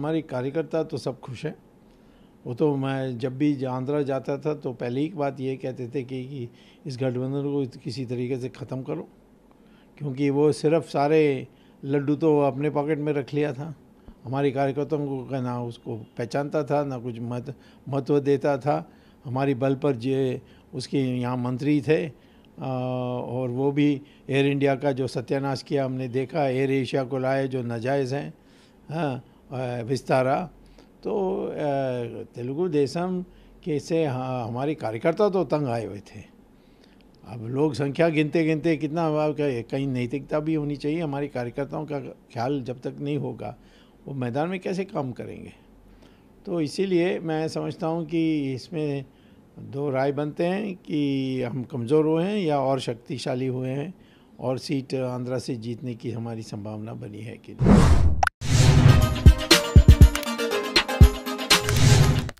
हमारी कार्यकर्ता तो सब खुश हैं वो तो मैं जब भी आंध्रा जाता था तो पहले एक बात ये कहते थे कि, कि इस गठबंधन को किसी तरीके से ख़त्म करो क्योंकि वो सिर्फ सारे लड्डू तो अपने पॉकेट में रख लिया था हमारे कार्यकर्ताओं को ना उसको पहचानता था ना कुछ मत महत्व देता था हमारी बल पर जे उसके यहाँ मंत्री थे और वो भी एयर इंडिया का जो सत्यानाश किया हमने देखा एयर एशिया को लाए जो नाजायज़ हैं हाँ विस्तारा तो तेलुगु देशम के से हाँ हमारे कार्यकर्ता तो तंग आए हुए थे अब लोग संख्या गिनते गिनते कितना कहीं नैतिकता भी होनी चाहिए हमारे कार्यकर्ताओं का ख्याल जब तक नहीं होगा वो मैदान में कैसे काम करेंगे तो इसीलिए मैं समझता हूँ कि इसमें दो राय बनते हैं कि हम कमज़ोर हुए हैं या और शक्तिशाली हुए हैं और सीट आंध्रा से जीतने की हमारी संभावना बनी है कि